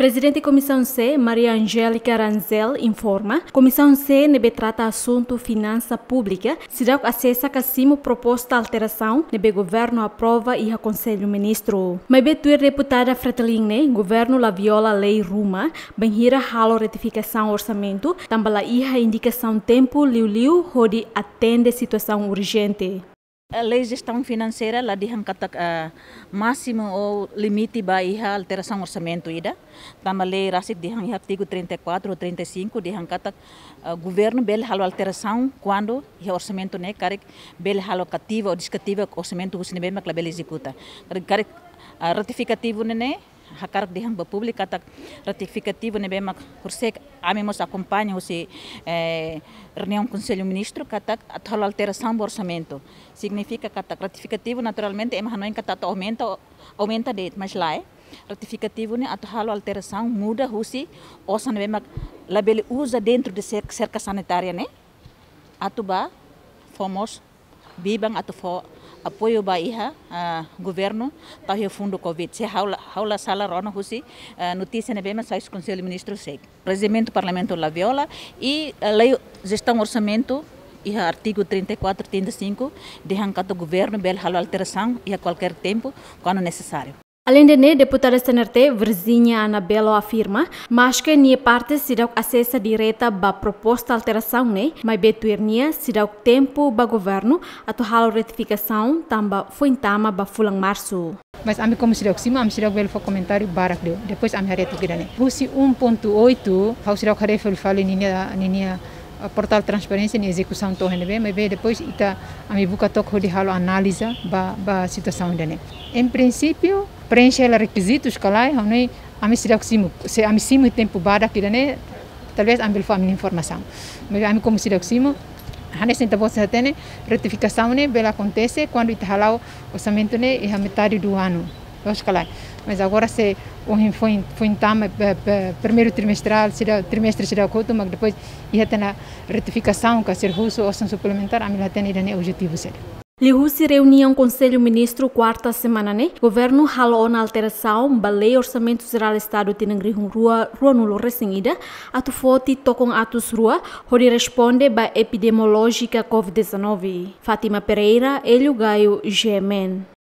Presidente da Comissão C, Maria Angélica Ranzel, informa: Comissão C nebe trata assunto finança pública, será acessa cacimo proposta alteração, nebe governo aprova e aconselho ministro. Mas tuir deputada Frateline, né? governo la viola lei Ruma, banhira halo retificação orçamento, tambala iha indicação tempo liu liu, rodi atende situação urgente. A lei de gestão financeira ela diz que uh, máximo ou limite para a alteração do orçamento ida. Também a lei RACIC diz que artigo 34 ou 35 diz que eh, o governo bel halo alteração quando o orçamento né carek bel halo cativa ou descativa o orçamento o cinema que bel executa. Carek eh, ratificativo né, né? Hakar de hamba pública tak ratificativo nebe mak kursek amemos acompanha husi eh, reunião conselho ministro katak atol altera do orçamento significa katak ratificativo naturalmente em hanoin katak aumenta aumenta de mas lá é ne atol sam muda husi osan bemak mak uza usa dentro de cerca, sanitaria ne né atuba fomos bibang atau fo apoio ba uh, governo para o fundo covid se haula haula sala rona husi uh, notícia na bema sai conselho ministro seg presidente parlamento laviola e uh, lei gestão orçamento e artigo 34 35 de hankata governo bel halo alteração e a qualquer tempo quando necessário Além de deputada SNRT, Virginia Anabelo afirma, mas que nem parte se dá acesso direta ba proposta alteração, né? Mas betuernia se dá tempo ba governo, a halo retificação tamba foi em tama ba fulang março. Mas a como se deu cima, a mim se deu foi comentário barak deu. Depois a minha retificação, né? Busi 1.8, a se deu careful falei ninia, ninia a portal transparência na execução do RNB, mas depois ita a minha boca toca de halo analisa ba ba situação dele. Em princípio, preencher os requisitos que lá, é onde a minha cidade se a minha tempo bada que dele, talvez ambil fa minha informação. Mas a minha como cidade simo, hanes então você tem né, retificação né, bela acontece quando ita halo orçamento né, e é a metade do ano vamos calar. Mas agora se hoje foi foi então primeiro trimestral, será trimestre será coto, mas depois ia ter na retificação que ser russo ou suplementar, a minha tem ainda nem objetivo ser. reuniu um Conselho Ministro quarta semana, né? Governo halou na alteração, balei orçamento geral Estado tinengri hum rua, rua nulo recingida, atu foti tokong atos rua, hori responde ba epidemiológica COVID-19. Fátima Pereira, Elio Gaio, GMN.